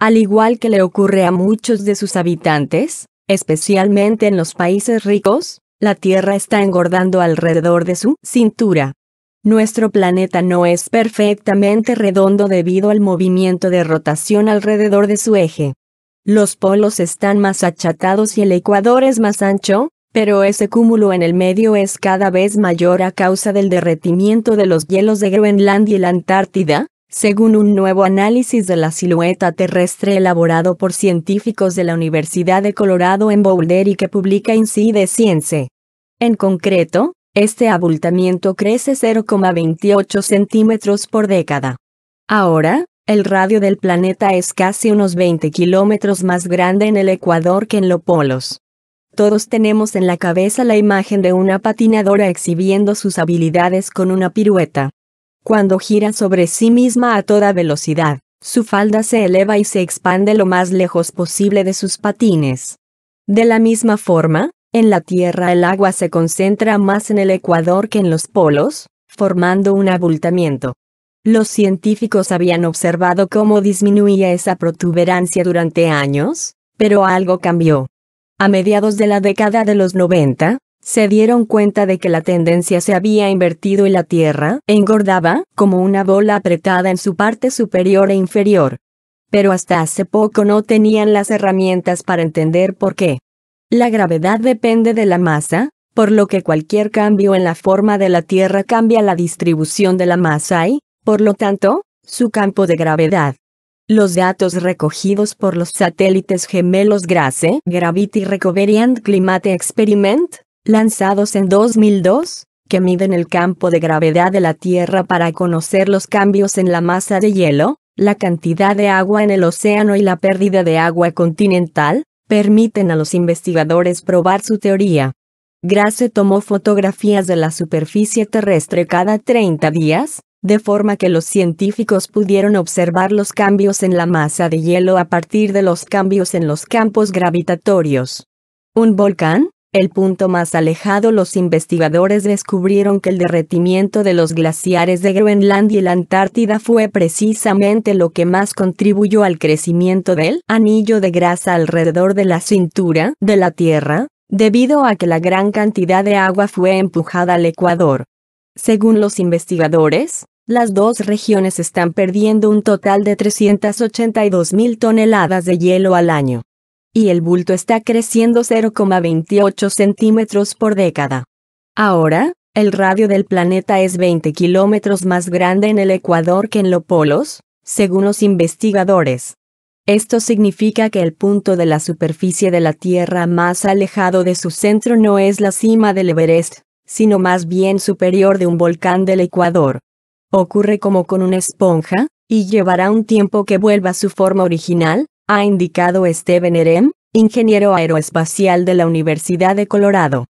Al igual que le ocurre a muchos de sus habitantes, especialmente en los países ricos, la Tierra está engordando alrededor de su cintura. Nuestro planeta no es perfectamente redondo debido al movimiento de rotación alrededor de su eje. Los polos están más achatados y el ecuador es más ancho, pero ese cúmulo en el medio es cada vez mayor a causa del derretimiento de los hielos de Groenlandia y la Antártida, según un nuevo análisis de la silueta terrestre elaborado por científicos de la Universidad de Colorado en Boulder y que publica de Science. En concreto, este abultamiento crece 0,28 centímetros por década. Ahora, el radio del planeta es casi unos 20 kilómetros más grande en el Ecuador que en los polos. Todos tenemos en la cabeza la imagen de una patinadora exhibiendo sus habilidades con una pirueta. Cuando gira sobre sí misma a toda velocidad, su falda se eleva y se expande lo más lejos posible de sus patines. De la misma forma, en la Tierra el agua se concentra más en el ecuador que en los polos, formando un abultamiento. Los científicos habían observado cómo disminuía esa protuberancia durante años, pero algo cambió. A mediados de la década de los 90, se dieron cuenta de que la tendencia se había invertido y la Tierra engordaba, como una bola apretada en su parte superior e inferior. Pero hasta hace poco no tenían las herramientas para entender por qué. La gravedad depende de la masa, por lo que cualquier cambio en la forma de la Tierra cambia la distribución de la masa y, por lo tanto, su campo de gravedad. Los datos recogidos por los satélites gemelos Grace Gravity Recovery and Climate Experiment, lanzados en 2002, que miden el campo de gravedad de la Tierra para conocer los cambios en la masa de hielo, la cantidad de agua en el océano y la pérdida de agua continental, permiten a los investigadores probar su teoría. Grace tomó fotografías de la superficie terrestre cada 30 días, de forma que los científicos pudieron observar los cambios en la masa de hielo a partir de los cambios en los campos gravitatorios. Un volcán, el punto más alejado los investigadores descubrieron que el derretimiento de los glaciares de Groenlandia y la Antártida fue precisamente lo que más contribuyó al crecimiento del anillo de grasa alrededor de la cintura de la Tierra, debido a que la gran cantidad de agua fue empujada al Ecuador. Según los investigadores, las dos regiones están perdiendo un total de 382.000 toneladas de hielo al año y el bulto está creciendo 0,28 centímetros por década. Ahora, el radio del planeta es 20 kilómetros más grande en el Ecuador que en los polos, según los investigadores. Esto significa que el punto de la superficie de la Tierra más alejado de su centro no es la cima del Everest, sino más bien superior de un volcán del Ecuador. Ocurre como con una esponja, y llevará un tiempo que vuelva a su forma original, ha indicado Steven Erem, ingeniero aeroespacial de la Universidad de Colorado.